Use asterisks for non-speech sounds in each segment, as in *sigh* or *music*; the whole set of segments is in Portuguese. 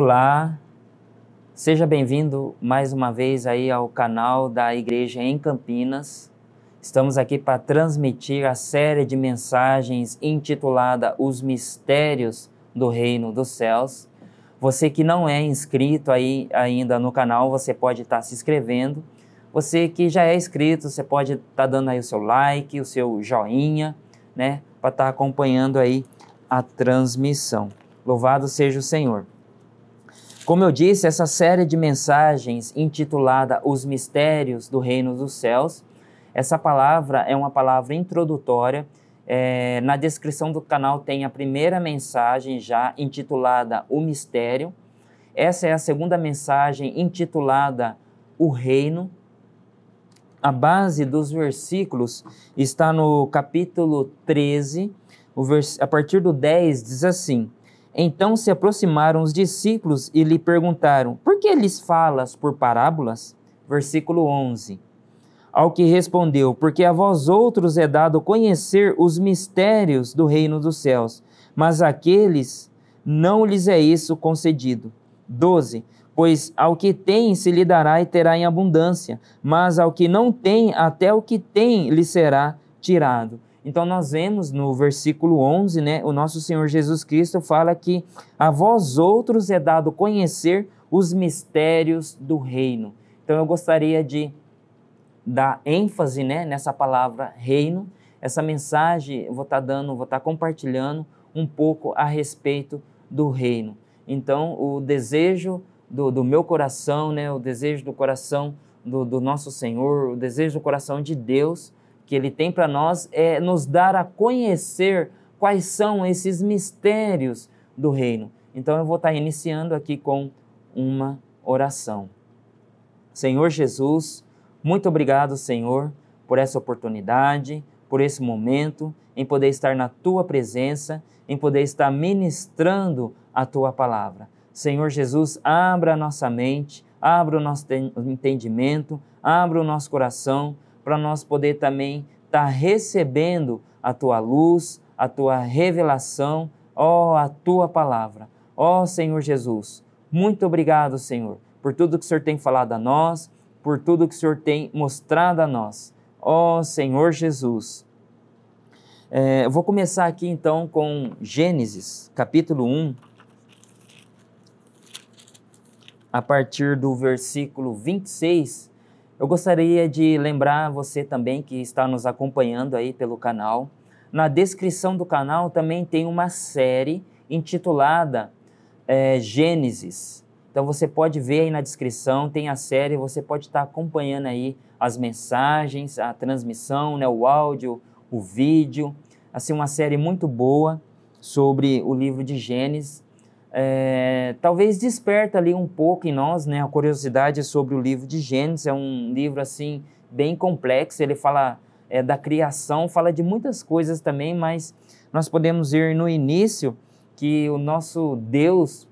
Olá, seja bem-vindo mais uma vez aí ao canal da Igreja em Campinas. Estamos aqui para transmitir a série de mensagens intitulada Os Mistérios do Reino dos Céus. Você que não é inscrito aí ainda no canal, você pode estar se inscrevendo. Você que já é inscrito, você pode estar dando aí o seu like, o seu joinha, né, para estar acompanhando aí a transmissão. Louvado seja o Senhor. Como eu disse, essa série de mensagens intitulada Os Mistérios do Reino dos Céus, essa palavra é uma palavra introdutória. É, na descrição do canal tem a primeira mensagem já intitulada O Mistério. Essa é a segunda mensagem intitulada O Reino. A base dos versículos está no capítulo 13, a partir do 10 diz assim: então se aproximaram os discípulos e lhe perguntaram: Por que lhes falas por parábolas? Versículo 11. Ao que respondeu: Porque a vós outros é dado conhecer os mistérios do reino dos céus, mas àqueles não lhes é isso concedido. 12. Pois ao que tem se lhe dará e terá em abundância, mas ao que não tem, até o que tem lhe será tirado. Então nós vemos no versículo 11, né, o nosso Senhor Jesus Cristo fala que a vós outros é dado conhecer os mistérios do reino. Então eu gostaria de dar ênfase, né, nessa palavra reino. Essa mensagem eu vou estar tá dando, vou estar tá compartilhando um pouco a respeito do reino. Então o desejo do, do meu coração, né, o desejo do coração do, do nosso Senhor, o desejo do coração de Deus que ele tem para nós é nos dar a conhecer quais são esses mistérios do reino. Então eu vou estar tá iniciando aqui com uma oração. Senhor Jesus, muito obrigado, Senhor, por essa oportunidade, por esse momento, em poder estar na tua presença, em poder estar ministrando a tua palavra. Senhor Jesus, abra a nossa mente, abra o nosso entendimento, abra o nosso coração para nós poder também estar tá recebendo a tua luz, a tua revelação, ó, a tua palavra. Ó Senhor Jesus, muito obrigado, Senhor, por tudo que o Senhor tem falado a nós, por tudo que o Senhor tem mostrado a nós. Ó Senhor Jesus. É, eu vou começar aqui então com Gênesis, capítulo 1, a partir do versículo 26 eu gostaria de lembrar você também que está nos acompanhando aí pelo canal. Na descrição do canal também tem uma série intitulada é, Gênesis. Então você pode ver aí na descrição, tem a série, você pode estar acompanhando aí as mensagens, a transmissão, né, o áudio, o vídeo. Assim, uma série muito boa sobre o livro de Gênesis é, talvez desperta ali um pouco em nós né, a curiosidade sobre o livro de Gênesis. É um livro assim bem complexo. Ele fala é, da criação, fala de muitas coisas também, mas nós podemos ir no início que o nosso Deus,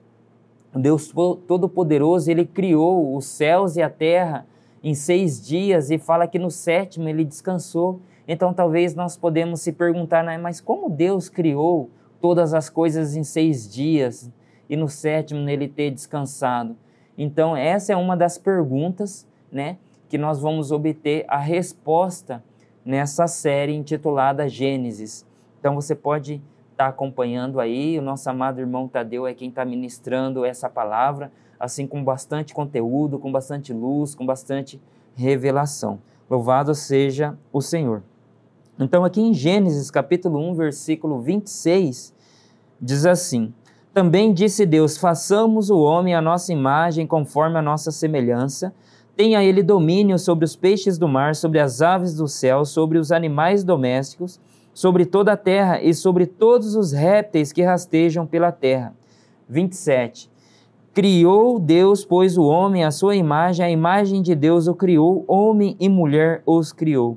Deus Todo-Poderoso, ele criou os céus e a terra em seis dias e fala que no sétimo ele descansou. Então talvez nós podemos se perguntar, né, mas como Deus criou todas as coisas em seis dias? e no sétimo ele ter descansado? Então, essa é uma das perguntas né, que nós vamos obter a resposta nessa série intitulada Gênesis. Então, você pode estar tá acompanhando aí, o nosso amado irmão Tadeu é quem está ministrando essa palavra, assim com bastante conteúdo, com bastante luz, com bastante revelação. Louvado seja o Senhor. Então, aqui em Gênesis capítulo 1, versículo 26, diz assim: também disse Deus: façamos o homem à nossa imagem, conforme a nossa semelhança. Tenha ele domínio sobre os peixes do mar, sobre as aves do céu, sobre os animais domésticos, sobre toda a terra e sobre todos os répteis que rastejam pela terra. 27. Criou Deus, pois, o homem à sua imagem, a imagem de Deus o criou, homem e mulher os criou.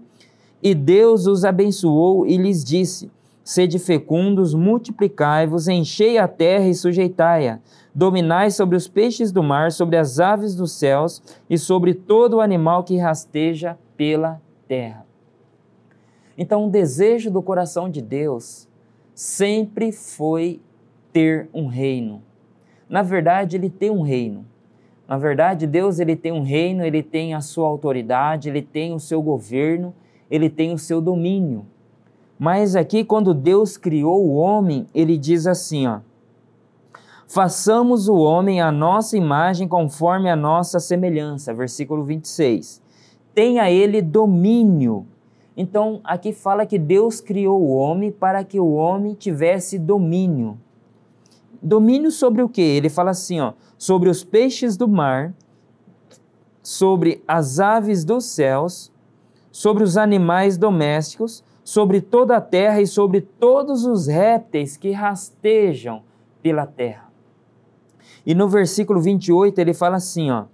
E Deus os abençoou e lhes disse: Sede fecundos, multiplicai-vos, enchei a terra e sujeitai-a. Dominai sobre os peixes do mar, sobre as aves dos céus e sobre todo o animal que rasteja pela terra. Então, o desejo do coração de Deus sempre foi ter um reino. Na verdade, ele tem um reino. Na verdade, Deus ele tem um reino, ele tem a sua autoridade, ele tem o seu governo, ele tem o seu domínio. Mas aqui, quando Deus criou o homem, ele diz assim: ó, façamos o homem à nossa imagem conforme a nossa semelhança. Versículo 26. Tenha ele domínio. Então, aqui fala que Deus criou o homem para que o homem tivesse domínio. Domínio sobre o que? Ele fala assim: ó, sobre os peixes do mar, sobre as aves dos céus, sobre os animais domésticos sobre toda a terra e sobre todos os répteis que rastejam pela terra. E no versículo 28 ele fala assim, ó: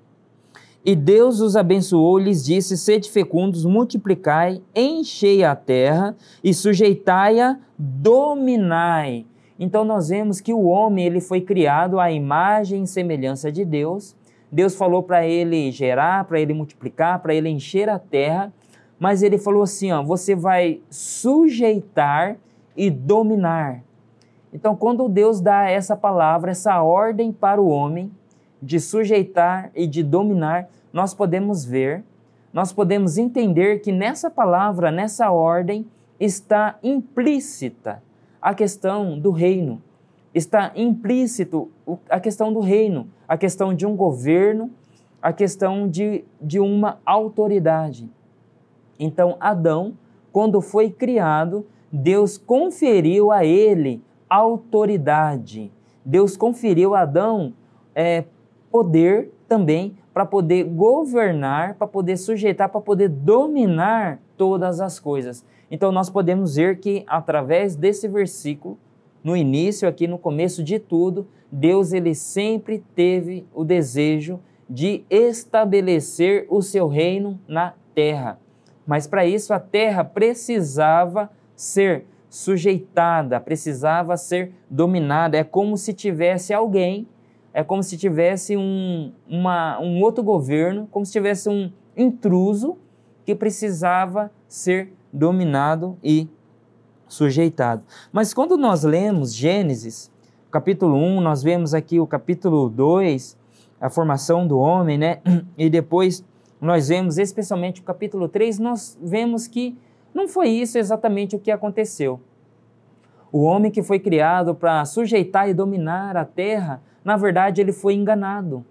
E Deus os abençoou, lhes disse: Sede fecundos, multiplicai, enchei a terra e sujeitai-a, dominai. Então nós vemos que o homem ele foi criado à imagem e semelhança de Deus. Deus falou para ele gerar, para ele multiplicar, para ele encher a terra mas ele falou assim: ó, você vai sujeitar e dominar. Então, quando Deus dá essa palavra, essa ordem para o homem de sujeitar e de dominar, nós podemos ver, nós podemos entender que nessa palavra, nessa ordem, está implícita a questão do reino. Está implícito a questão do reino, a questão de um governo, a questão de, de uma autoridade. Então, Adão, quando foi criado, Deus conferiu a ele autoridade. Deus conferiu a Adão é, poder também para poder governar, para poder sujeitar, para poder dominar todas as coisas. Então nós podemos ver que através desse versículo, no início aqui no começo de tudo, Deus ele sempre teve o desejo de estabelecer o seu reino na terra. Mas para isso a terra precisava ser sujeitada, precisava ser dominada. É como se tivesse alguém, é como se tivesse um, uma, um outro governo, como se tivesse um intruso que precisava ser dominado e sujeitado. Mas quando nós lemos Gênesis, capítulo 1, nós vemos aqui o capítulo 2, a formação do homem, né? *clears throat* E depois nós vemos, especialmente o capítulo 3, nós vemos que não foi isso exatamente o que aconteceu. O homem que foi criado para sujeitar e dominar a terra, na verdade, ele foi enganado.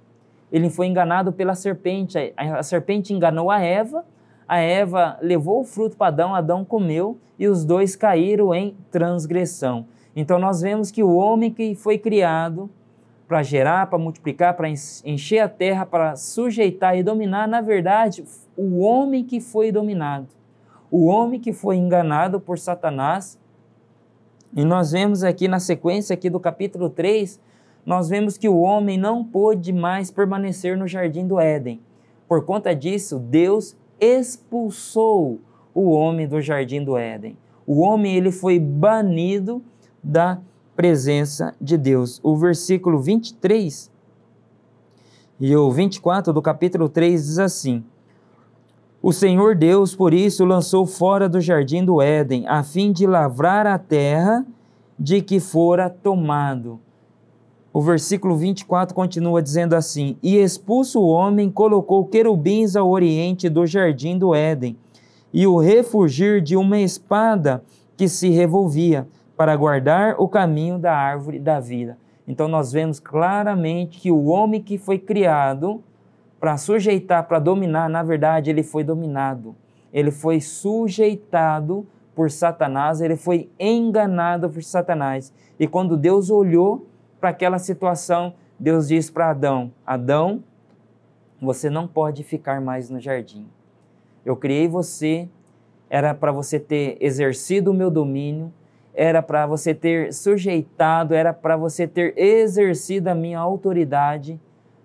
Ele foi enganado pela serpente. A serpente enganou a Eva, a Eva levou o fruto para Adão, Adão comeu e os dois caíram em transgressão. Então nós vemos que o homem que foi criado para gerar, para multiplicar, para encher a terra, para sujeitar e dominar, na verdade, o homem que foi dominado, o homem que foi enganado por Satanás. E nós vemos aqui na sequência aqui do capítulo 3, nós vemos que o homem não pôde mais permanecer no jardim do Éden. Por conta disso, Deus expulsou o homem do jardim do Éden. O homem ele foi banido da presença de Deus. O versículo 23 e o 24 do capítulo 3 diz assim: O Senhor Deus, por isso, lançou fora do jardim do Éden, a fim de lavrar a terra de que fora tomado. O versículo 24 continua dizendo assim: E expulso o homem, colocou querubins ao oriente do jardim do Éden, e o refugir de uma espada que se revolvia para guardar o caminho da árvore da vida. Então nós vemos claramente que o homem que foi criado para sujeitar, para dominar, na verdade ele foi dominado. Ele foi sujeitado por Satanás, ele foi enganado por Satanás. E quando Deus olhou para aquela situação, Deus diz para Adão: Adão, você não pode ficar mais no jardim. Eu criei você, era para você ter exercido o meu domínio, era para você ter sujeitado, era para você ter exercido a minha autoridade,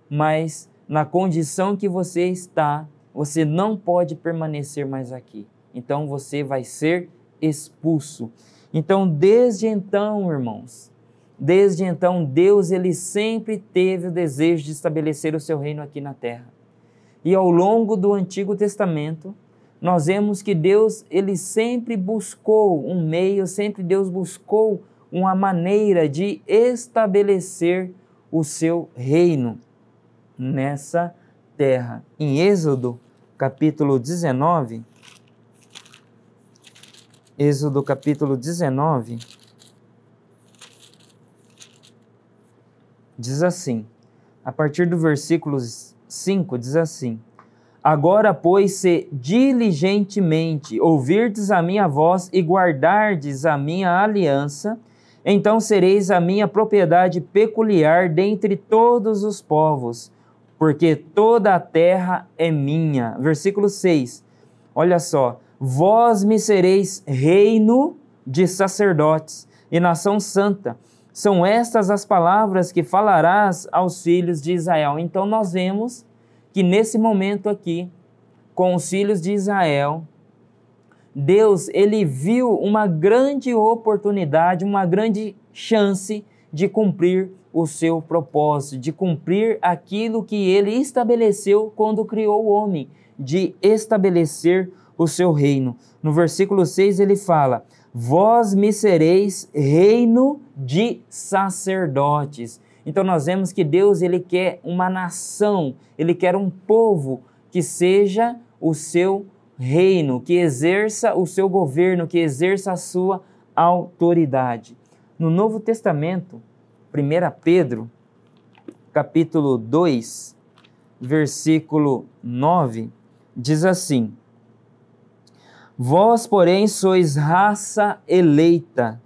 mas na condição que você está, você não pode permanecer mais aqui. Então você vai ser expulso. Então, desde então, irmãos, desde então Deus ele sempre teve o desejo de estabelecer o seu reino aqui na terra. E ao longo do Antigo Testamento, nós vemos que Deus ele sempre buscou um meio, sempre Deus buscou uma maneira de estabelecer o seu reino nessa terra. Em Êxodo, capítulo 19, Êxodo capítulo 19 diz assim, a partir do versículo 5 diz assim: Agora, pois, se diligentemente ouvirdes a minha voz e guardardes a minha aliança, então sereis a minha propriedade peculiar dentre todos os povos, porque toda a terra é minha. Versículo 6. Olha só: Vós me sereis reino de sacerdotes e nação santa. São estas as palavras que falarás aos filhos de Israel. Então nós vemos que nesse momento aqui, com os filhos de Israel, Deus ele viu uma grande oportunidade, uma grande chance de cumprir o seu propósito, de cumprir aquilo que ele estabeleceu quando criou o homem, de estabelecer o seu reino. No versículo 6 ele fala: Vós me sereis reino de sacerdotes então nós vemos que Deus ele quer uma nação, ele quer um povo que seja o seu reino, que exerça o seu governo, que exerça a sua autoridade. No Novo Testamento, 1 Pedro, capítulo 2, versículo 9, diz assim: Vós, porém, sois raça eleita,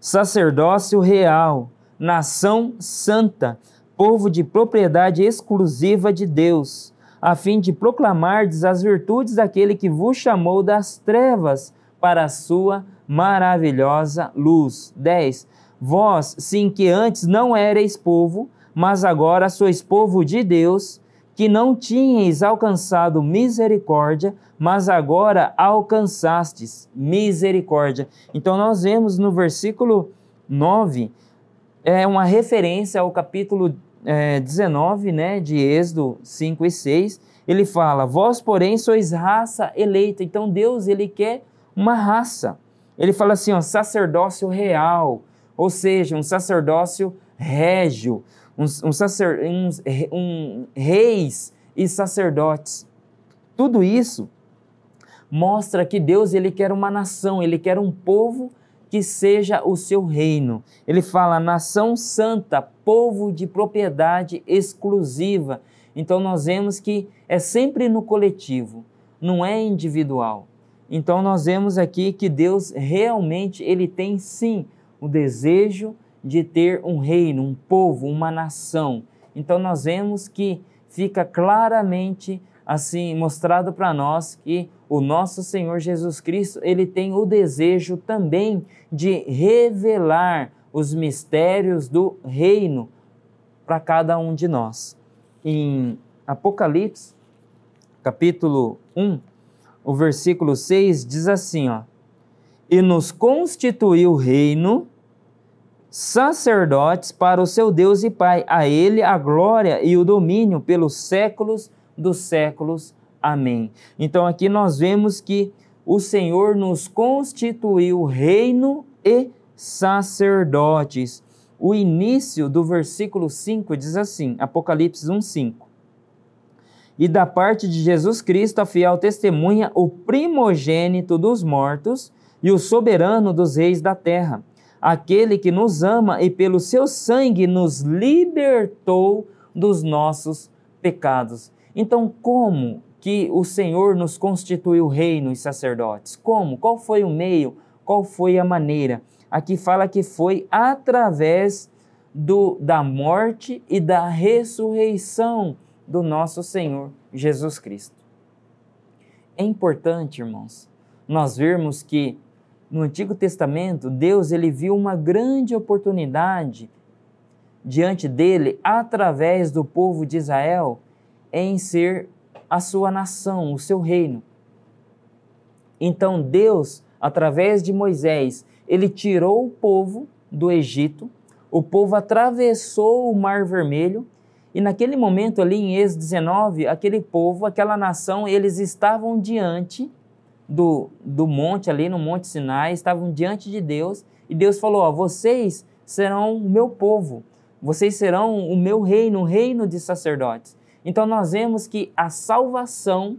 sacerdócio real, nação santa, povo de propriedade exclusiva de Deus, a fim de proclamardes as virtudes daquele que vos chamou das trevas para a sua maravilhosa luz. 10. Vós, sim, que antes não erais povo, mas agora sois povo de Deus, que não tinhais alcançado misericórdia, mas agora alcançastes misericórdia. Então, nós vemos no versículo 9 é uma referência ao capítulo é, 19 né, de Êxodo 5 e 6. Ele fala: Vós, porém, sois raça eleita. Então Deus ele quer uma raça. Ele fala assim: ó, sacerdócio real, ou seja, um sacerdócio régio, um, um, sacer, um, um reis e sacerdotes. Tudo isso mostra que Deus ele quer uma nação, ele quer um povo que seja o seu reino. Ele fala nação santa, povo de propriedade exclusiva. Então nós vemos que é sempre no coletivo, não é individual. Então nós vemos aqui que Deus realmente ele tem sim o desejo de ter um reino, um povo, uma nação. Então nós vemos que fica claramente assim mostrado para nós que o nosso Senhor Jesus Cristo, ele tem o desejo também de revelar os mistérios do reino para cada um de nós. Em Apocalipse, capítulo 1, o versículo 6 diz assim, ó: "E nos constituiu reino sacerdotes para o seu Deus e Pai, a ele a glória e o domínio pelos séculos dos séculos. Amém. Então aqui nós vemos que o Senhor nos constituiu reino e sacerdotes. O início do versículo 5 diz assim, Apocalipse 1:5. E da parte de Jesus Cristo, a fiel testemunha, o primogênito dos mortos e o soberano dos reis da terra, aquele que nos ama e pelo seu sangue nos libertou dos nossos pecados. Então, como que o Senhor nos constituiu reino e sacerdotes. Como? Qual foi o meio? Qual foi a maneira? Aqui fala que foi através do, da morte e da ressurreição do nosso Senhor Jesus Cristo. É importante, irmãos, nós vermos que no Antigo Testamento Deus ele viu uma grande oportunidade diante dele através do povo de Israel em ser a sua nação, o seu reino. Então Deus, através de Moisés, ele tirou o povo do Egito, o povo atravessou o Mar Vermelho, e naquele momento ali em Êxodo 19, aquele povo, aquela nação, eles estavam diante do, do monte ali, no Monte Sinai, estavam diante de Deus, e Deus falou, ó, vocês serão o meu povo, vocês serão o meu reino, o reino de sacerdotes. Então nós vemos que a salvação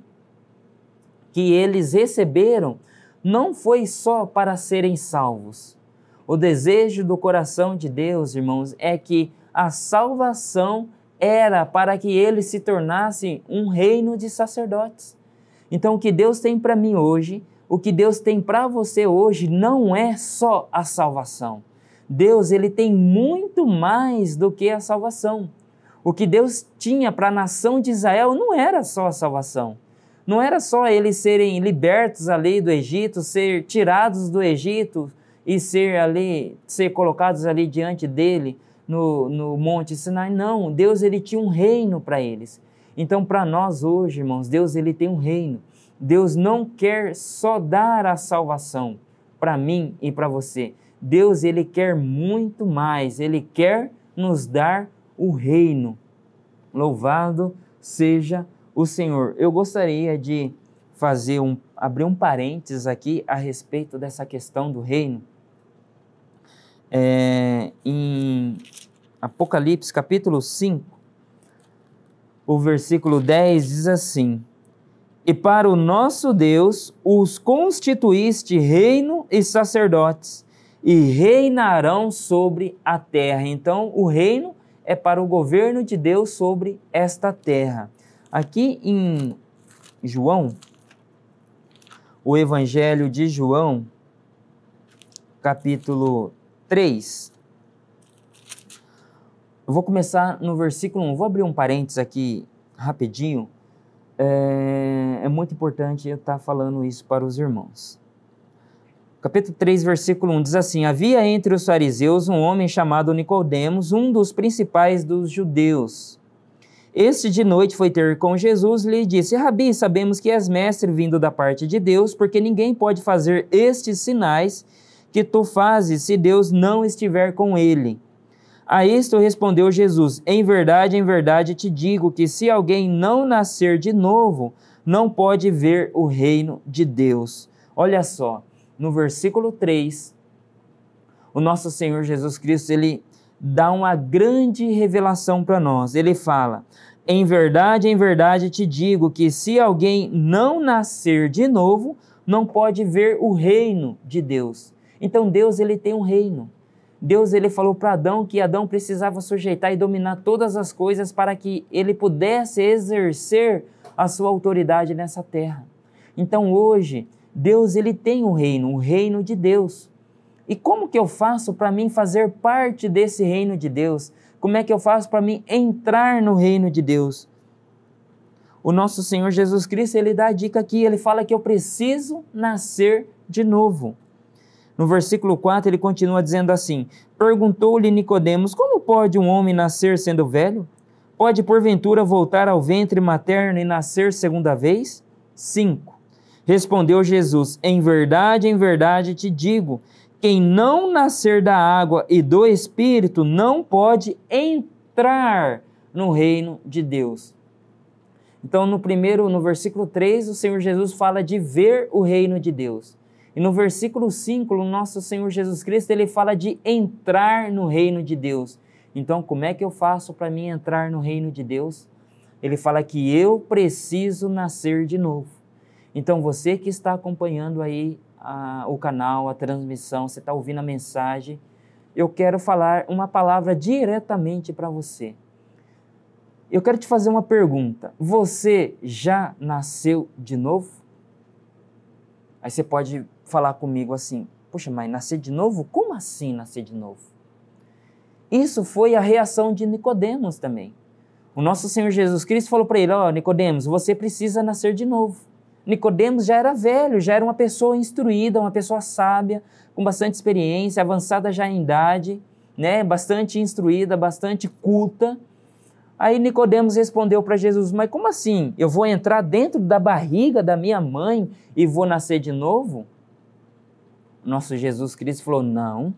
que eles receberam não foi só para serem salvos. O desejo do coração de Deus, irmãos, é que a salvação era para que eles se tornassem um reino de sacerdotes. Então, o que Deus tem para mim hoje, o que Deus tem para você hoje, não é só a salvação. Deus ele tem muito mais do que a salvação. O que Deus tinha para a nação de Israel não era só a salvação. Não era só eles serem libertos ali do Egito, ser tirados do Egito e ser ali, ser colocados ali diante dele no, no Monte Sinai. Não, Deus ele tinha um reino para eles. Então, para nós hoje, irmãos, Deus ele tem um reino. Deus não quer só dar a salvação para mim e para você. Deus ele quer muito mais. Ele quer nos dar o reino. Louvado seja o Senhor. Eu gostaria de fazer um abrir um parênteses aqui a respeito dessa questão do reino. É, em Apocalipse capítulo 5, o versículo 10 diz assim: E para o nosso Deus os constituíste reino e sacerdotes, e reinarão sobre a terra. Então, o reino é para o governo de Deus sobre esta terra. Aqui em João, o Evangelho de João, capítulo 3. Eu vou começar no versículo 1. Vou abrir um parênteses aqui rapidinho. É, é muito importante eu estar falando isso para os irmãos. Capítulo 3, versículo 1 diz assim: Havia entre os fariseus um homem chamado Nicodemos, um dos principais dos judeus. Este de noite foi ter com Jesus e lhe disse: Rabi, sabemos que és mestre vindo da parte de Deus, porque ninguém pode fazer estes sinais que tu fazes se Deus não estiver com ele. A isto respondeu Jesus: Em verdade, em verdade te digo que se alguém não nascer de novo, não pode ver o reino de Deus. Olha só, no versículo 3, o nosso Senhor Jesus Cristo, ele dá uma grande revelação para nós. Ele fala: Em verdade, em verdade te digo que se alguém não nascer de novo, não pode ver o reino de Deus. Então Deus ele tem um reino. Deus ele falou para Adão que Adão precisava sujeitar e dominar todas as coisas para que ele pudesse exercer a sua autoridade nessa terra. Então hoje, Deus ele tem um reino, o um reino de Deus. E como que eu faço para mim fazer parte desse reino de Deus? Como é que eu faço para mim entrar no reino de Deus? O nosso Senhor Jesus Cristo, ele dá a dica aqui, ele fala que eu preciso nascer de novo. No versículo 4, ele continua dizendo assim: Perguntou-lhe Nicodemos: Como pode um homem nascer sendo velho? Pode porventura voltar ao ventre materno e nascer segunda vez? 5. Respondeu Jesus: Em verdade, em verdade te digo, quem não nascer da água e do espírito não pode entrar no reino de Deus. Então, no primeiro, no versículo 3, o Senhor Jesus fala de ver o reino de Deus. E no versículo 5, o nosso Senhor Jesus Cristo, ele fala de entrar no reino de Deus. Então, como é que eu faço para mim entrar no reino de Deus? Ele fala que eu preciso nascer de novo. Então, você que está acompanhando aí a, o canal, a transmissão, você está ouvindo a mensagem, eu quero falar uma palavra diretamente para você. Eu quero te fazer uma pergunta. Você já nasceu de novo? Aí você pode falar comigo assim: Poxa, mas nascer de novo? Como assim nascer de novo? Isso foi a reação de Nicodemos também. O nosso Senhor Jesus Cristo falou para ele: Ó, oh, Nicodemos, você precisa nascer de novo. Nicodemos já era velho, já era uma pessoa instruída, uma pessoa sábia, com bastante experiência, avançada já em idade, né? Bastante instruída, bastante culta. Aí Nicodemos respondeu para Jesus: "Mas como assim? Eu vou entrar dentro da barriga da minha mãe e vou nascer de novo?" Nosso Jesus Cristo falou: "Não.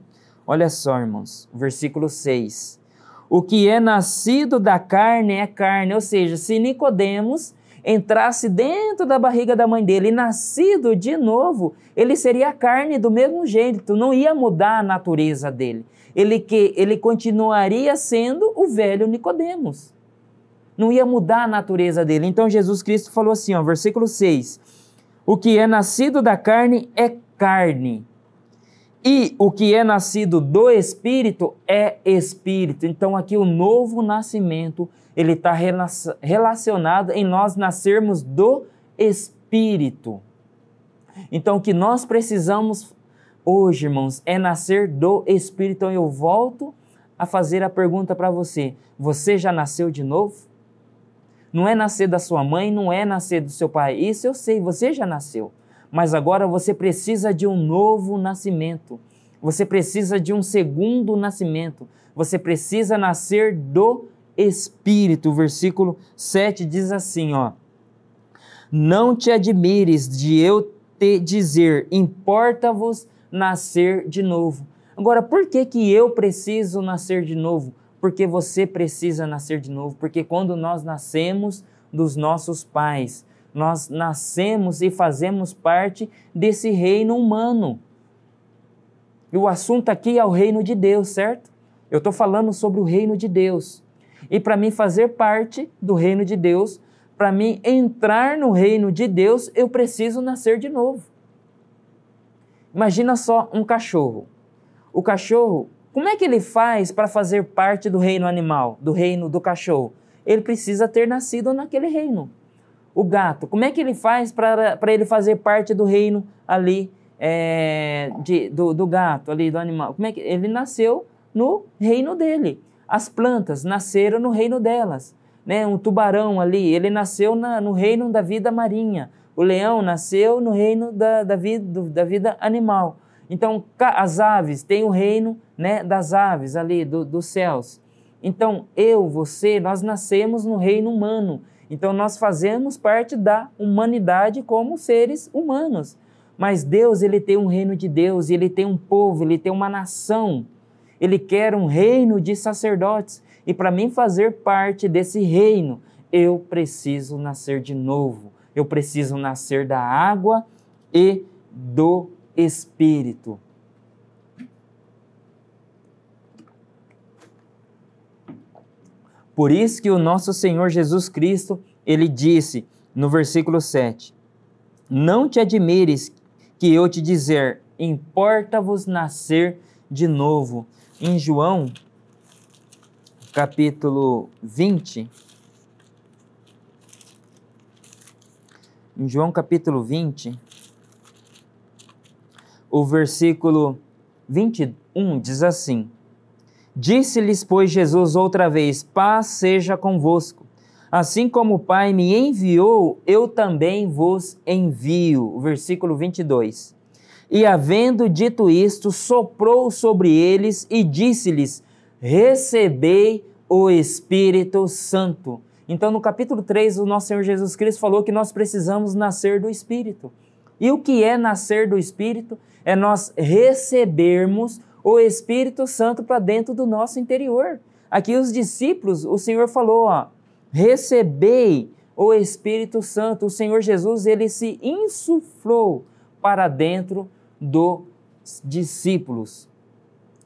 Olha só, irmãos, versículo 6. O que é nascido da carne é carne, ou seja, se Nicodemos entrasse dentro da barriga da mãe dele e nascido de novo, ele seria a carne do mesmo jeito, não ia mudar a natureza dele. Ele que ele continuaria sendo o velho Nicodemos. Não ia mudar a natureza dele. Então Jesus Cristo falou assim, ó, versículo 6: O que é nascido da carne é carne. E o que é nascido do espírito é espírito. Então aqui o novo nascimento ele está relacionado em nós nascermos do Espírito. Então, o que nós precisamos hoje, irmãos, é nascer do Espírito. Então, eu volto a fazer a pergunta para você: você já nasceu de novo? Não é nascer da sua mãe, não é nascer do seu pai. Isso eu sei, você já nasceu. Mas agora você precisa de um novo nascimento. Você precisa de um segundo nascimento. Você precisa nascer do espírito. O versículo 7 diz assim, ó: Não te admires de eu te dizer, importa-vos nascer de novo. Agora, por que que eu preciso nascer de novo? Porque você precisa nascer de novo, porque quando nós nascemos dos nossos pais, nós nascemos e fazemos parte desse reino humano. E o assunto aqui é o reino de Deus, certo? Eu estou falando sobre o reino de Deus e para mim fazer parte do reino de Deus, para mim entrar no reino de Deus, eu preciso nascer de novo. Imagina só um cachorro. O cachorro, como é que ele faz para fazer parte do reino animal, do reino do cachorro? Ele precisa ter nascido naquele reino. O gato, como é que ele faz para ele fazer parte do reino ali é, de, do, do gato, ali do animal? Como é que ele nasceu no reino dele? as plantas nasceram no reino delas. Né? Um tubarão ali, ele nasceu na, no reino da vida marinha. O leão nasceu no reino da, da, vida, da vida animal. Então, as aves têm o reino né, das aves ali, do, dos céus. Então, eu, você, nós nascemos no reino humano. Então, nós fazemos parte da humanidade como seres humanos. Mas Deus, ele tem um reino de Deus, ele tem um povo, ele tem uma nação. Ele quer um reino de sacerdotes. E para mim fazer parte desse reino, eu preciso nascer de novo. Eu preciso nascer da água e do Espírito. Por isso que o nosso Senhor Jesus Cristo, ele disse no versículo 7: Não te admires que eu te dizer, importa-vos nascer de novo em João, capítulo 20, em João capítulo 20, o versículo 21 diz assim: Disse-lhes, pois, Jesus outra vez: Paz seja convosco. Assim como o Pai me enviou, eu também vos envio. O versículo 22. E havendo dito isto, soprou sobre eles e disse-lhes: Recebei o Espírito Santo. Então, no capítulo 3, o nosso Senhor Jesus Cristo falou que nós precisamos nascer do Espírito. E o que é nascer do Espírito? É nós recebermos o Espírito Santo para dentro do nosso interior. Aqui, os discípulos, o Senhor falou: ó, recebei o Espírito Santo. O Senhor Jesus, ele se insuflou para dentro dos discípulos.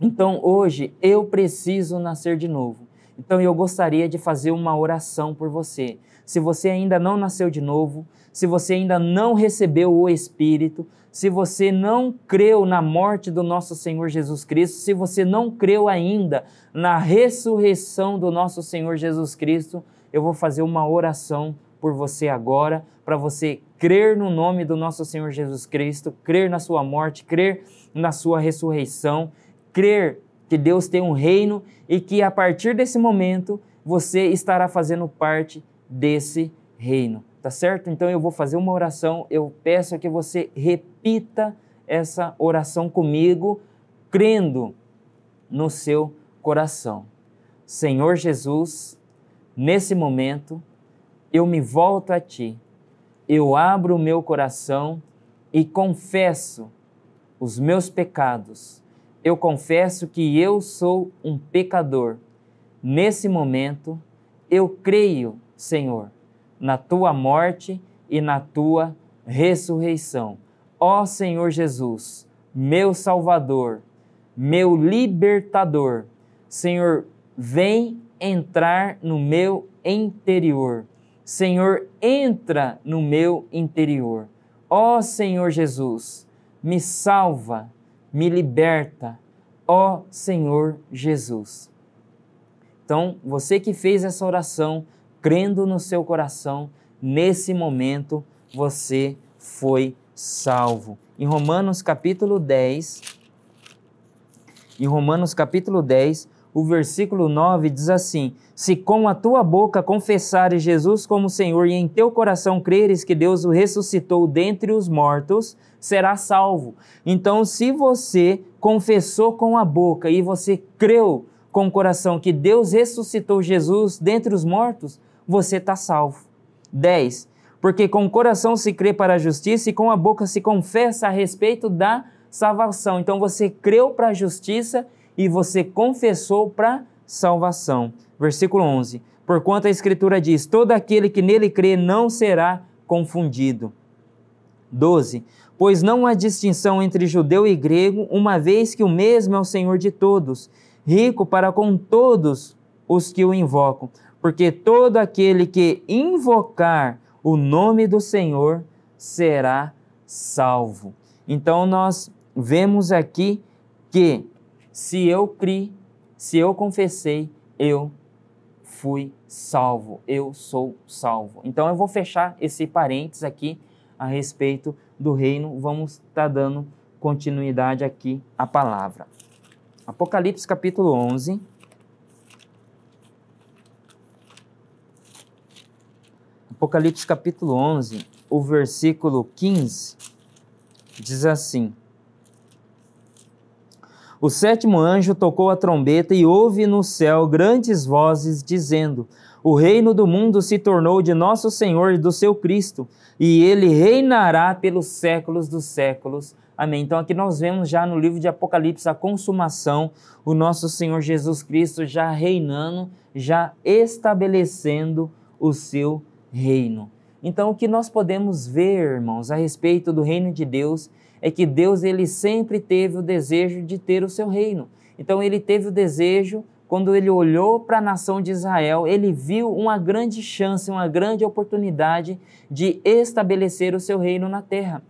Então hoje eu preciso nascer de novo. Então eu gostaria de fazer uma oração por você. Se você ainda não nasceu de novo, se você ainda não recebeu o Espírito, se você não creu na morte do nosso Senhor Jesus Cristo, se você não creu ainda na ressurreição do nosso Senhor Jesus Cristo, eu vou fazer uma oração por você agora, para você crer no nome do nosso Senhor Jesus Cristo, crer na sua morte, crer na sua ressurreição, crer que Deus tem um reino e que a partir desse momento você estará fazendo parte desse reino, tá certo? Então eu vou fazer uma oração, eu peço que você repita essa oração comigo, crendo no seu coração. Senhor Jesus, nesse momento, eu me volto a ti, eu abro o meu coração e confesso os meus pecados. Eu confesso que eu sou um pecador. Nesse momento, eu creio, Senhor, na tua morte e na tua ressurreição. Ó Senhor Jesus, meu Salvador, meu libertador, Senhor, vem entrar no meu interior Senhor, entra no meu interior. Ó Senhor Jesus, me salva, me liberta. Ó Senhor Jesus. Então, você que fez essa oração, crendo no seu coração, nesse momento você foi salvo. Em Romanos capítulo 10, em Romanos capítulo 10, o versículo 9 diz assim: se com a tua boca confessares Jesus como Senhor e em teu coração creres que Deus o ressuscitou dentre os mortos, será salvo. Então, se você confessou com a boca e você creu com o coração que Deus ressuscitou Jesus dentre os mortos, você está salvo. 10. Porque com o coração se crê para a justiça e com a boca se confessa a respeito da salvação. Então, você creu para a justiça e você confessou para a salvação. Versículo 11: Porquanto a Escritura diz: Todo aquele que nele crê não será confundido. 12: Pois não há distinção entre judeu e grego, uma vez que o mesmo é o Senhor de todos, rico para com todos os que o invocam, porque todo aquele que invocar o nome do Senhor será salvo. Então nós vemos aqui que se eu crie se eu confessei, eu fui salvo, eu sou salvo. Então eu vou fechar esse parênteses aqui a respeito do reino, vamos estar tá dando continuidade aqui à palavra. Apocalipse capítulo 11. Apocalipse capítulo 11, o versículo 15 diz assim: o sétimo anjo tocou a trombeta e houve no céu grandes vozes dizendo: O reino do mundo se tornou de nosso Senhor e do seu Cristo, e ele reinará pelos séculos dos séculos. Amém. Então aqui nós vemos já no livro de Apocalipse a consumação, o nosso Senhor Jesus Cristo já reinando, já estabelecendo o seu reino. Então o que nós podemos ver, irmãos, a respeito do reino de Deus é que Deus ele sempre teve o desejo de ter o seu reino. Então ele teve o desejo quando ele olhou para a nação de Israel, ele viu uma grande chance, uma grande oportunidade de estabelecer o seu reino na terra.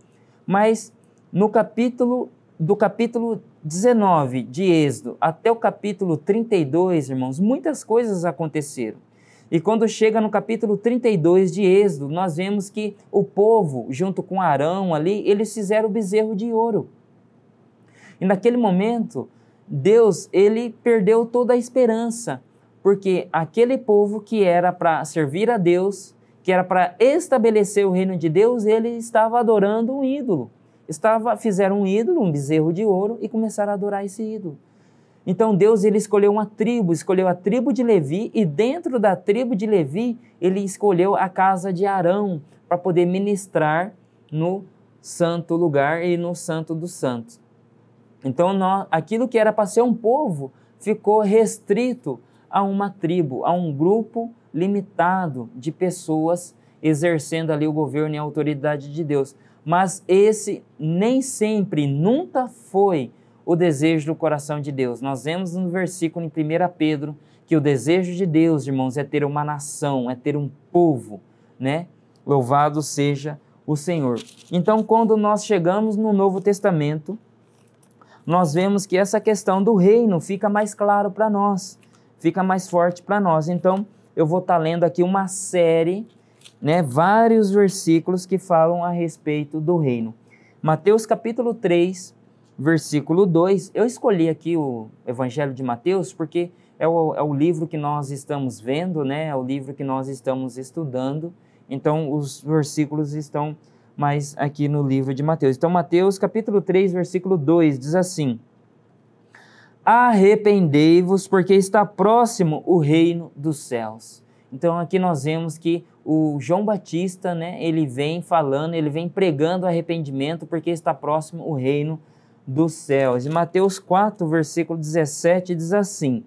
Mas no capítulo do capítulo 19 de Êxodo até o capítulo 32, irmãos, muitas coisas aconteceram. E quando chega no capítulo 32 de Êxodo, nós vemos que o povo, junto com Arão ali, eles fizeram o bezerro de ouro. E naquele momento, Deus, ele perdeu toda a esperança, porque aquele povo que era para servir a Deus, que era para estabelecer o reino de Deus, ele estava adorando um ídolo. Estava, fizeram um ídolo, um bezerro de ouro e começaram a adorar esse ídolo. Então Deus ele escolheu uma tribo, escolheu a tribo de Levi e dentro da tribo de Levi ele escolheu a casa de Arão para poder ministrar no santo lugar e no santo dos santos. Então nós, aquilo que era para ser um povo ficou restrito a uma tribo, a um grupo limitado de pessoas exercendo ali o governo e a autoridade de Deus. Mas esse nem sempre, nunca foi o desejo do coração de Deus. Nós vemos no versículo em 1 Pedro que o desejo de Deus, irmãos, é ter uma nação, é ter um povo, né? Louvado seja o Senhor. Então, quando nós chegamos no Novo Testamento, nós vemos que essa questão do reino fica mais claro para nós, fica mais forte para nós. Então, eu vou estar tá lendo aqui uma série, né, vários versículos que falam a respeito do reino. Mateus capítulo 3, versículo 2. Eu escolhi aqui o Evangelho de Mateus porque é o, é o livro que nós estamos vendo, né? é o livro que nós estamos estudando. Então, os versículos estão mais aqui no livro de Mateus. Então, Mateus capítulo 3, versículo 2 diz assim: Arrependei-vos, porque está próximo o reino dos céus. Então, aqui nós vemos que o João Batista, né, ele vem falando, ele vem pregando arrependimento, porque está próximo o reino dos dos céus. E Mateus 4, versículo 17 diz assim: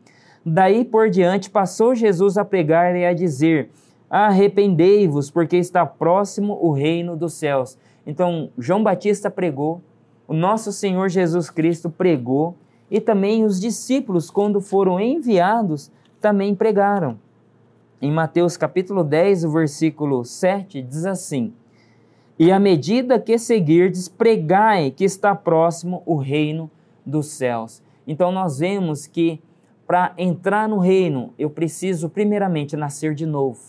Daí por diante passou Jesus a pregar e a dizer: Arrependei-vos, porque está próximo o reino dos céus. Então, João Batista pregou, o nosso Senhor Jesus Cristo pregou, e também os discípulos, quando foram enviados, também pregaram. Em Mateus capítulo 10, o versículo 7, diz assim: e à medida que seguirdes, pregai que está próximo o reino dos céus. Então nós vemos que para entrar no reino, eu preciso primeiramente nascer de novo.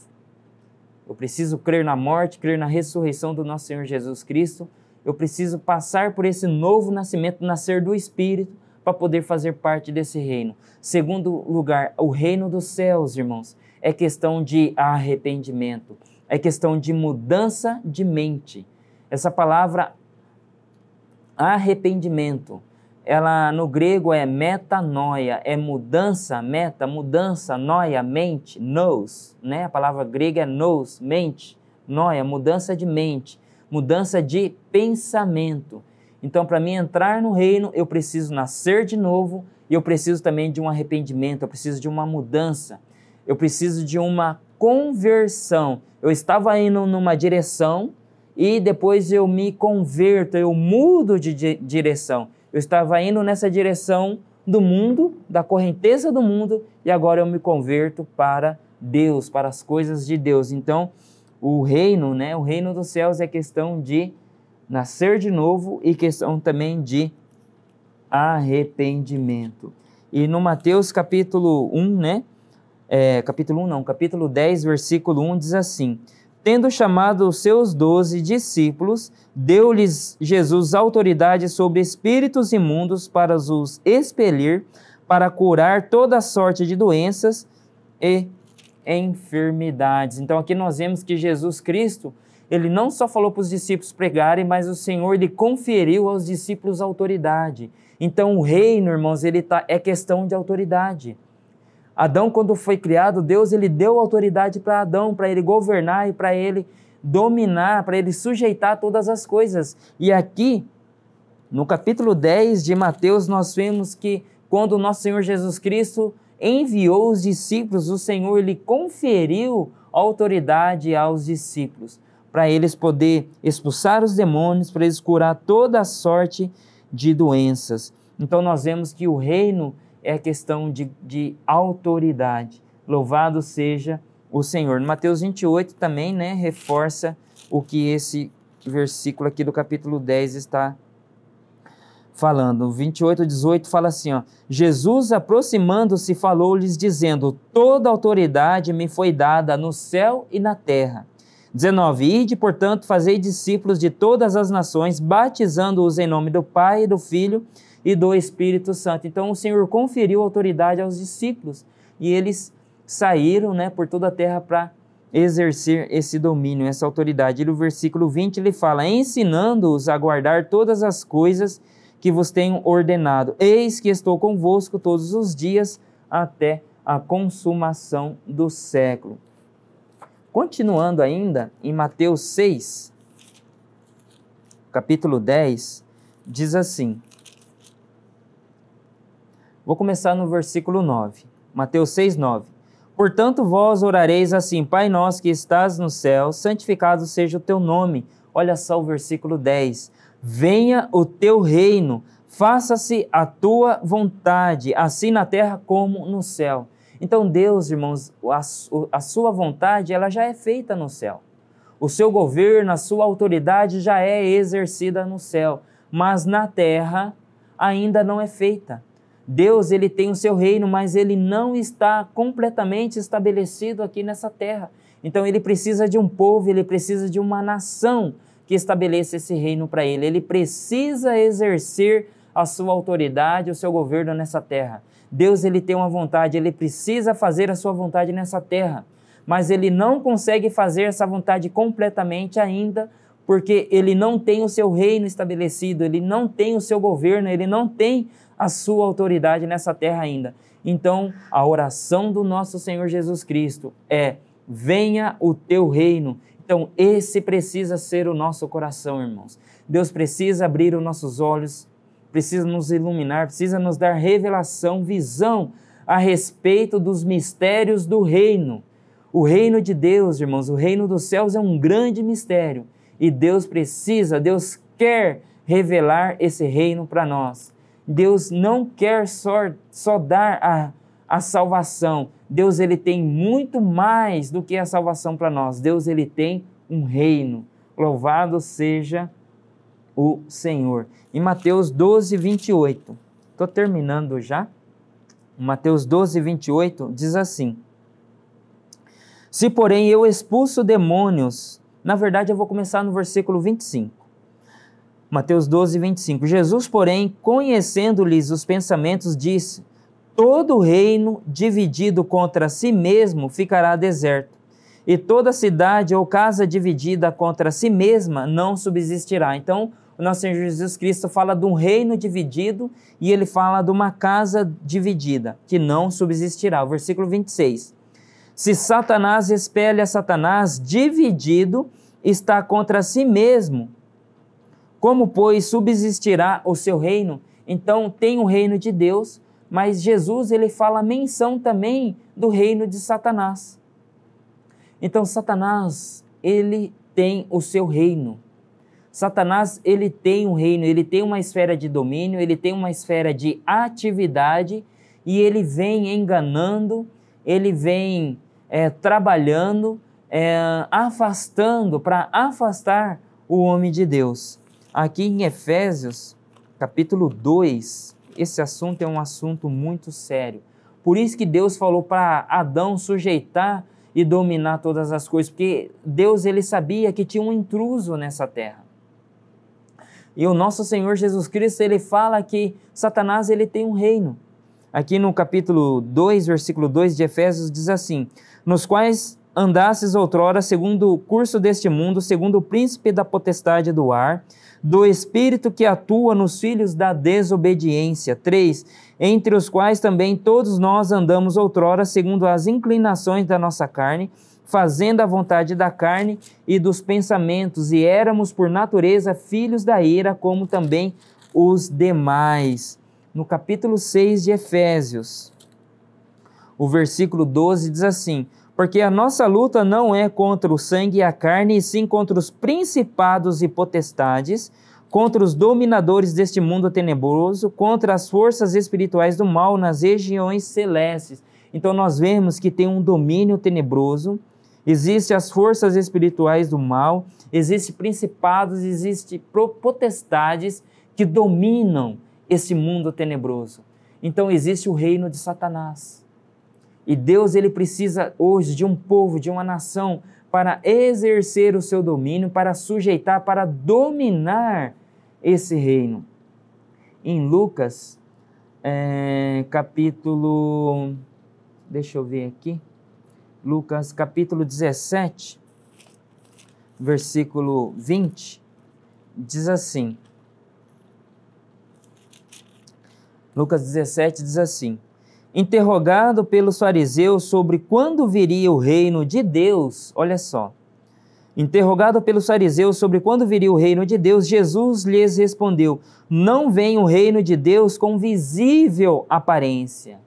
Eu preciso crer na morte, crer na ressurreição do nosso Senhor Jesus Cristo. Eu preciso passar por esse novo nascimento, nascer do Espírito, para poder fazer parte desse reino. Segundo lugar, o reino dos céus, irmãos, é questão de arrependimento, é questão de mudança de mente. Essa palavra arrependimento, ela no grego é metanoia, é mudança, meta, mudança, noia, mente, nous, né? A palavra grega é nous, mente, noia, mudança de mente, mudança de pensamento. Então, para mim entrar no reino, eu preciso nascer de novo e eu preciso também de um arrependimento, eu preciso de uma mudança, eu preciso de uma conversão. Eu estava indo numa direção e depois eu me converto, eu mudo de direção. Eu estava indo nessa direção do mundo, da correnteza do mundo, e agora eu me converto para Deus, para as coisas de Deus. Então, o reino, né, o reino dos céus é questão de nascer de novo e questão também de arrependimento. E no Mateus capítulo 1, né, é, capítulo 1 não, capítulo 10, versículo 1 diz assim: Tendo chamado os seus doze discípulos, deu-lhes Jesus autoridade sobre espíritos imundos para os expelir, para curar toda sorte de doenças e enfermidades. Então aqui nós vemos que Jesus Cristo, ele não só falou para os discípulos pregarem, mas o Senhor lhe conferiu aos discípulos autoridade. Então o reino, irmãos, ele tá, é questão de autoridade. Adão, quando foi criado, Deus ele deu autoridade para Adão, para ele governar e para ele dominar, para ele sujeitar todas as coisas. E aqui, no capítulo 10 de Mateus, nós vemos que quando o nosso Senhor Jesus Cristo enviou os discípulos, o Senhor lhe conferiu autoridade aos discípulos, para eles poder expulsar os demônios, para eles curar toda a sorte de doenças. Então nós vemos que o reino é a questão de, de autoridade. Louvado seja o Senhor. No Mateus 28 também né, reforça o que esse versículo aqui do capítulo 10 está falando. 28, 18 fala assim: ó, Jesus, aproximando-se, falou-lhes, dizendo: Toda autoridade me foi dada no céu e na terra. 19. Ide, portanto, fazei discípulos de todas as nações, batizando-os em nome do Pai e do Filho e do Espírito Santo. Então o Senhor conferiu autoridade aos discípulos e eles saíram né, por toda a terra para exercer esse domínio, essa autoridade. E no versículo 20 ele fala: ensinando-os a guardar todas as coisas que vos tenho ordenado. Eis que estou convosco todos os dias até a consumação do século. Continuando ainda em Mateus 6, capítulo 10, diz assim: Vou começar no versículo 9. Mateus 6, 9. Portanto, vós orareis assim: Pai nosso que estás no céu, santificado seja o teu nome. Olha só o versículo 10. Venha o teu reino, faça-se a tua vontade, assim na terra como no céu. Então, Deus, irmãos, a, sua vontade ela já é feita no céu. O seu governo, a sua autoridade já é exercida no céu, mas na terra ainda não é feita. Deus ele tem o seu reino, mas ele não está completamente estabelecido aqui nessa terra. Então ele precisa de um povo, ele precisa de uma nação que estabeleça esse reino para ele. Ele precisa exercer a sua autoridade, o seu governo nessa terra. Deus ele tem uma vontade, ele precisa fazer a sua vontade nessa terra, mas ele não consegue fazer essa vontade completamente ainda, porque ele não tem o seu reino estabelecido, ele não tem o seu governo, ele não tem a sua autoridade nessa terra ainda. Então, a oração do nosso Senhor Jesus Cristo é: venha o teu reino. Então, esse precisa ser o nosso coração, irmãos. Deus precisa abrir os nossos olhos, precisa nos iluminar, precisa nos dar revelação, visão a respeito dos mistérios do reino. O reino de Deus, irmãos, o reino dos céus é um grande mistério e Deus precisa, Deus quer revelar esse reino para nós. Deus não quer só, só dar a, a salvação. Deus ele tem muito mais do que a salvação para nós. Deus ele tem um reino. Louvado seja o Senhor. Em Mateus 12, 28. Estou terminando já. Mateus 12, 28 diz assim: Se, porém, eu expulso demônios. Na verdade, eu vou começar no versículo 25. Mateus 12, 25. Jesus, porém, conhecendo-lhes os pensamentos, disse: Todo reino dividido contra si mesmo ficará deserto, e toda cidade ou casa dividida contra si mesma não subsistirá. Então, o nosso Senhor Jesus Cristo fala de um reino dividido e ele fala de uma casa dividida que não subsistirá. O versículo 26. Se Satanás espelha Satanás dividido, está contra si mesmo como, pois, subsistirá o seu reino? Então, tem o reino de Deus, mas Jesus ele fala menção também do reino de Satanás. Então, Satanás, ele tem o seu reino. Satanás, ele tem um reino, ele tem uma esfera de domínio, ele tem uma esfera de atividade e ele vem enganando, ele vem é, trabalhando, é, afastando, para afastar o homem de Deus. Aqui em Efésios, capítulo 2, esse assunto é um assunto muito sério. Por isso que Deus falou para Adão sujeitar e dominar todas as coisas, porque Deus ele sabia que tinha um intruso nessa terra. E o nosso Senhor Jesus Cristo, ele fala que Satanás ele tem um reino. Aqui no capítulo 2, versículo 2 de Efésios diz assim: "Nos quais andasses outrora segundo o curso deste mundo, segundo o príncipe da potestade do ar, do espírito que atua nos filhos da desobediência. 3. Entre os quais também todos nós andamos outrora segundo as inclinações da nossa carne, fazendo a vontade da carne e dos pensamentos, e éramos por natureza filhos da ira, como também os demais. No capítulo 6 de Efésios, o versículo 12 diz assim: porque a nossa luta não é contra o sangue e a carne, e sim contra os principados e potestades, contra os dominadores deste mundo tenebroso, contra as forças espirituais do mal nas regiões celestes. Então nós vemos que tem um domínio tenebroso, existem as forças espirituais do mal, existem principados, existem potestades que dominam esse mundo tenebroso. Então existe o reino de Satanás. E Deus ele precisa hoje de um povo, de uma nação para exercer o seu domínio, para sujeitar, para dominar esse reino. Em Lucas, é, capítulo. Deixa eu ver aqui. Lucas, capítulo 17, versículo 20, diz assim. Lucas 17 diz assim: Interrogado pelos fariseus sobre quando viria o reino de Deus, olha só. Interrogado pelos fariseus sobre quando viria o reino de Deus, Jesus lhes respondeu: Não vem o reino de Deus com visível aparência.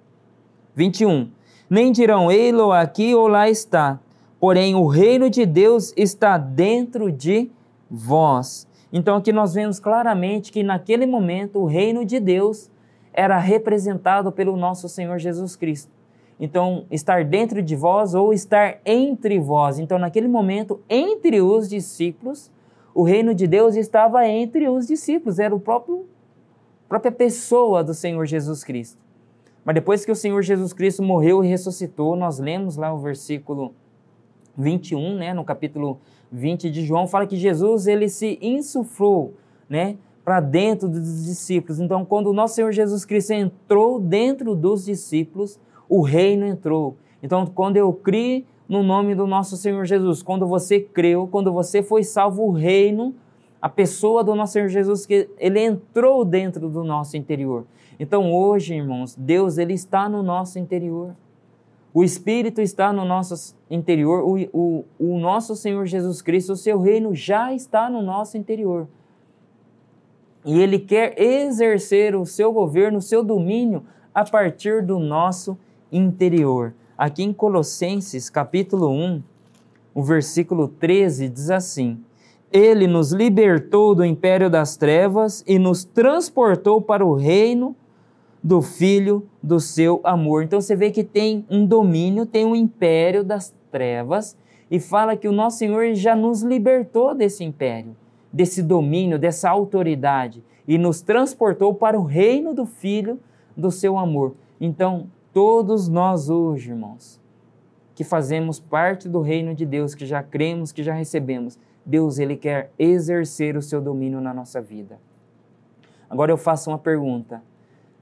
21. Nem dirão ei-lo aqui ou lá está, porém o reino de Deus está dentro de vós. Então aqui nós vemos claramente que naquele momento o reino de Deus era representado pelo nosso Senhor Jesus Cristo. Então, estar dentro de vós ou estar entre vós. Então, naquele momento, entre os discípulos, o reino de Deus estava entre os discípulos, era o próprio própria pessoa do Senhor Jesus Cristo. Mas depois que o Senhor Jesus Cristo morreu e ressuscitou, nós lemos lá o versículo 21, né, no capítulo 20 de João, fala que Jesus ele se insuflou, né, para dentro dos discípulos. Então, quando o nosso Senhor Jesus Cristo entrou dentro dos discípulos, o reino entrou. Então, quando eu criei no nome do nosso Senhor Jesus, quando você creu, quando você foi salvo, o reino, a pessoa do nosso Senhor Jesus, ele entrou dentro do nosso interior. Então, hoje, irmãos, Deus ele está no nosso interior. O Espírito está no nosso interior, o, o, o nosso Senhor Jesus Cristo, o seu reino já está no nosso interior. E ele quer exercer o seu governo, o seu domínio a partir do nosso interior. Aqui em Colossenses, capítulo 1, o versículo 13 diz assim: Ele nos libertou do império das trevas e nos transportou para o reino do filho do seu amor. Então você vê que tem um domínio, tem um império das trevas e fala que o nosso Senhor já nos libertou desse império desse domínio, dessa autoridade e nos transportou para o reino do Filho do seu amor. Então, todos nós hoje, irmãos, que fazemos parte do reino de Deus, que já cremos, que já recebemos, Deus ele quer exercer o seu domínio na nossa vida. Agora eu faço uma pergunta.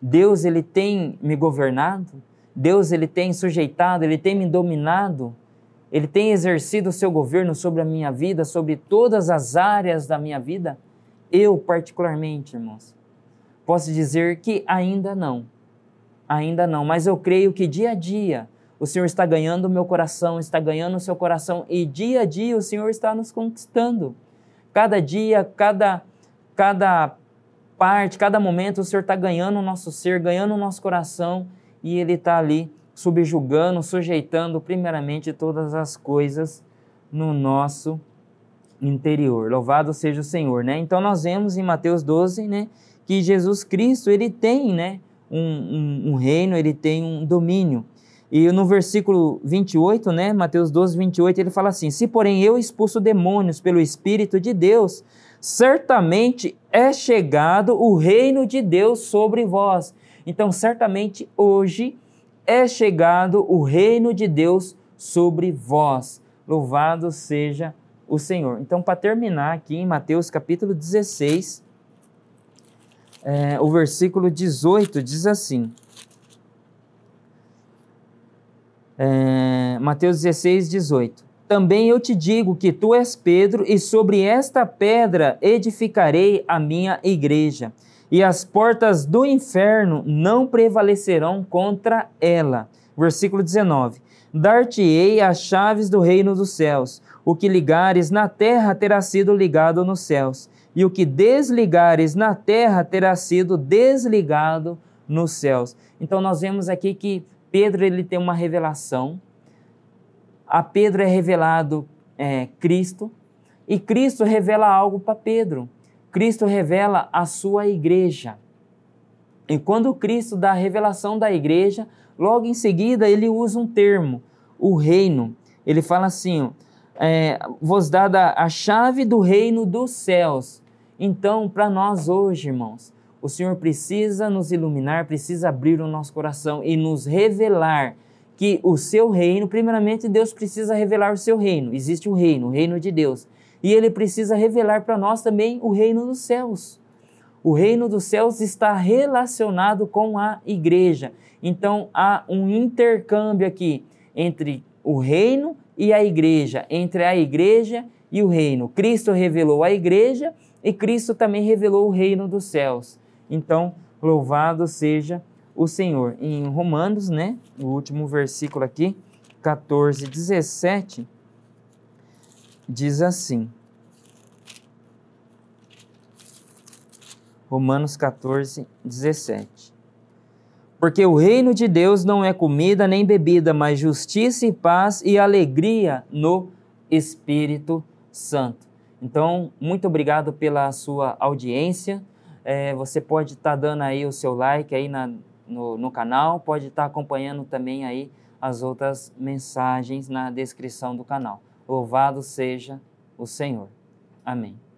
Deus ele tem me governado? Deus ele tem sujeitado, ele tem me dominado? Ele tem exercido o seu governo sobre a minha vida, sobre todas as áreas da minha vida? Eu, particularmente, irmãos, posso dizer que ainda não. Ainda não, mas eu creio que dia a dia o Senhor está ganhando o meu coração, está ganhando o seu coração e dia a dia o Senhor está nos conquistando. Cada dia, cada, cada parte, cada momento, o Senhor está ganhando o nosso ser, ganhando o nosso coração e Ele está ali subjugando, sujeitando primeiramente todas as coisas no nosso interior. Louvado seja o Senhor, né? Então nós vemos em Mateus 12, né, que Jesus Cristo, ele tem, né, um, um, um reino, ele tem um domínio. E no versículo 28, né, Mateus 12, 28, ele fala assim: Se porém eu expulso demônios pelo Espírito de Deus, certamente é chegado o reino de Deus sobre vós. Então, certamente hoje é chegado o reino de Deus sobre vós. Louvado seja o Senhor. Então, para terminar aqui em Mateus capítulo 16, é, o versículo 18 diz assim. É, Mateus 16, 18. Também eu te digo que tu és Pedro, e sobre esta pedra edificarei a minha igreja e as portas do inferno não prevalecerão contra ela. Versículo 19: Dar-te-ei as chaves do reino dos céus. O que ligares na terra terá sido ligado nos céus, e o que desligares na terra terá sido desligado nos céus. Então nós vemos aqui que Pedro ele tem uma revelação. A Pedro é revelado é, Cristo, e Cristo revela algo para Pedro. Cristo revela a sua igreja. E quando Cristo dá a revelação da igreja, logo em seguida ele usa um termo, o reino. Ele fala assim: é, vos dada a chave do reino dos céus. Então, para nós hoje, irmãos, o Senhor precisa nos iluminar, precisa abrir o nosso coração e nos revelar que o seu reino, primeiramente, Deus precisa revelar o seu reino. Existe o reino, o reino de Deus. E ele precisa revelar para nós também o reino dos céus. O reino dos céus está relacionado com a igreja. Então há um intercâmbio aqui entre o reino e a igreja, entre a igreja e o reino. Cristo revelou a igreja e Cristo também revelou o reino dos céus. Então, louvado seja o Senhor. Em Romanos, né, o último versículo aqui, 14, 17, diz assim. Romanos 14, 17. Porque o reino de Deus não é comida nem bebida, mas justiça e paz e alegria no Espírito Santo. Então, muito obrigado pela sua audiência. É, você pode estar tá dando aí o seu like aí na, no, no canal, pode estar tá acompanhando também aí as outras mensagens na descrição do canal. Louvado seja o Senhor. Amém.